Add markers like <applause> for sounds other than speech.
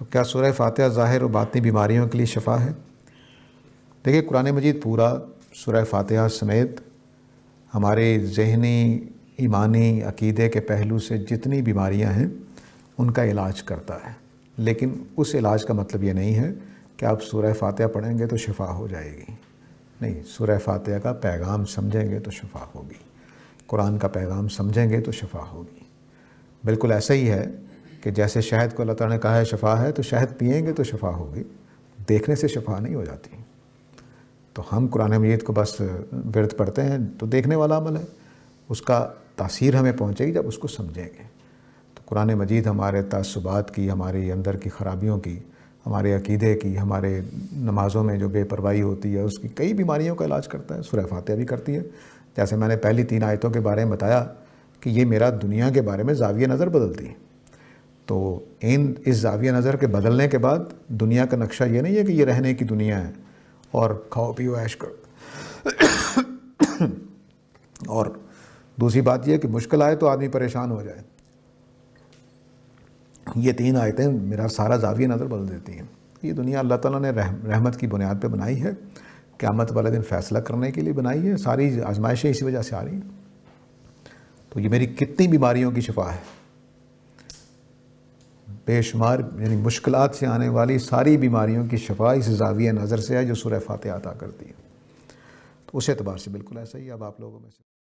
तो क्या सूर्य फातह ज़ाहिर और बातनी बीमारियों के लिए शफा है देखिए कुरान मजीद पूरा सूर्य फातिहा समेत हमारे जहनी ईमानी अकीदे के पहलू से जितनी बीमारियां हैं उनका इलाज करता है लेकिन उस इलाज का मतलब ये नहीं है कि आप सूर्य फातह पढ़ेंगे तो शफा हो जाएगी नहीं सूर्य फातह का पैगाम समझेंगे तो शफा होगी कुरान का पैगाम समझेंगे तो शफा होगी बिल्कुल ऐसा ही है कि जैसे शहद को अल्लाह ने कहा है शफा है तो शहद पिएंगे तो शफा होगी देखने से शफा नहीं हो जाती तो हम कुरान मजीद को बस व्यर्थ पढ़ते हैं तो देखने वाला अमल है उसका तासीर हमें पहुँचेगी जब उसको समझेंगे तो कुरान मजीद हमारे तसुबात की हमारे अंदर की ख़राबियों की हमारे अकीदे की हमारे नमाज़ों में जो बेपरवाही होती है उसकी कई बीमारियों का इलाज करता है सुरह फातह भी करती है जैसे मैंने पहली तीन आयतों के बारे में बताया कि ये मेरा दुनिया के बारे में जाविया नज़र बदलती है तो इन इस जाविया नज़र के बदलने के बाद दुनिया का नक्शा ये नहीं है कि ये रहने की दुनिया है और खाओ पियो ऐश करो <coughs> और दूसरी बात यह कि मुश्किल आए तो आदमी परेशान हो जाए ये तीन आयतें मेरा सारा जाविया नज़र बदल देती हैं ये दुनिया अल्लाह ताला ने रह, रहमत की बुनियाद पे बनाई है क़्यामत वाले दिन फ़ैसला करने के लिए बनाई है सारी आजमाइशें इसी वजह से आ रही हैं तो ये मेरी कितनी बीमारियों की शिफा है बेशुमार यानी मुश्किल से आने वाली सारी बीमारियों की शफा इस जाविया नज़र से है जो सुरह फातह अदा करती है तो उस एतबार से बिल्कुल ऐसा ही अब आप लोगों में से